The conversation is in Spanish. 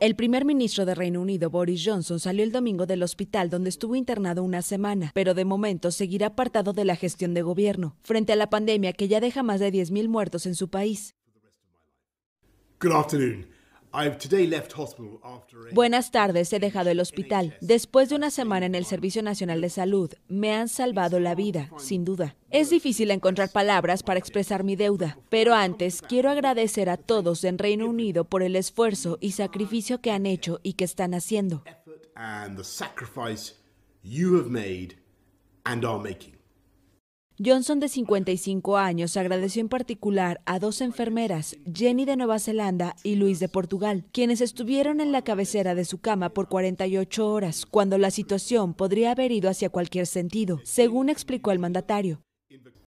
El primer ministro de Reino Unido, Boris Johnson, salió el domingo del hospital donde estuvo internado una semana, pero de momento seguirá apartado de la gestión de gobierno, frente a la pandemia que ya deja más de 10.000 muertos en su país. Buenas tardes, he dejado el hospital. Después de una semana en el Servicio Nacional de Salud, me han salvado la vida, sin duda. Es difícil encontrar palabras para expresar mi deuda, pero antes quiero agradecer a todos en Reino Unido por el esfuerzo y sacrificio que han hecho y que están haciendo. Johnson, de 55 años, agradeció en particular a dos enfermeras, Jenny de Nueva Zelanda y Luis de Portugal, quienes estuvieron en la cabecera de su cama por 48 horas, cuando la situación podría haber ido hacia cualquier sentido, según explicó el mandatario.